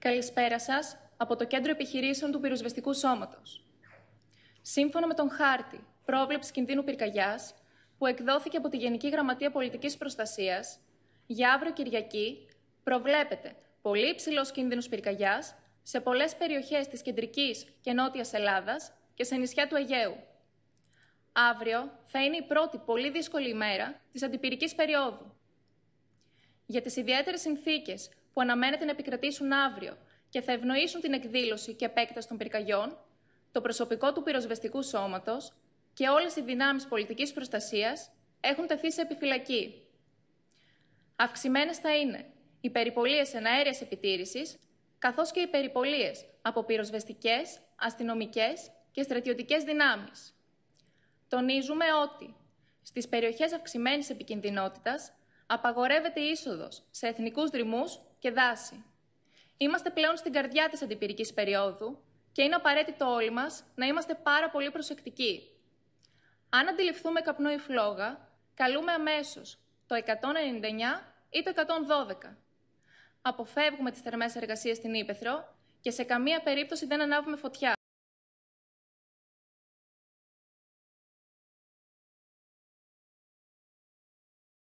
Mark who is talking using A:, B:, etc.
A: Καλησπέρα σας από το Κέντρο Επιχειρήσεων του Πυροσβεστικού Σώματος. Σύμφωνα με τον χάρτη Πρόβλεψης Κινδύνου Πυρκαγιάς, που εκδόθηκε από τη Γενική Γραμματεία Πολιτικής Προστασίας, για αύριο Κυριακή προβλέπεται πολύ υψηλός κίνδυνος πυρκαγιάς σε πολλές περιοχές της κεντρικής και νότιας Ελλάδας και σε νησιά του Αιγαίου. Αύριο θα είναι η πρώτη πολύ δύσκολη ημέρα της αντιπυρικής περίοδου. Για τις ιδιαίτερες συνθήκες που αναμένεται να επικρατήσουν αύριο και θα ευνοήσουν την εκδήλωση και επέκταση των πυρκαγιών, το προσωπικό του πυροσβεστικού σώματος και όλες οι δυνάμεις πολιτικής προστασίας έχουν τεθεί σε επιφυλακή. Αυξημένες θα είναι οι περιπολίες εναέρεια επιτήρησης, καθώς και οι περιπολίες από πυροσβεστικές, αστυνομικές και στρατιωτικές δυνάμεις. Τονίζουμε ότι στις περιοχές αυξημένης επικινδυνότητας απαγορεύεται η είσοδος σε εθνικούς δρυμούς και δάση. Είμαστε πλέον στην καρδιά της αντιπυρικής περίοδου και είναι απαραίτητο όλοι μας να είμαστε πάρα πολύ προσεκτικοί. Αν αντιληφθούμε καπνό ή φλόγα, καλούμε αμέσως το 199 ή το 112. Αποφεύγουμε τις θερμές εργασίες στην Ήπεθρο και σε καμία περίπτωση δεν ανάβουμε φωτιά.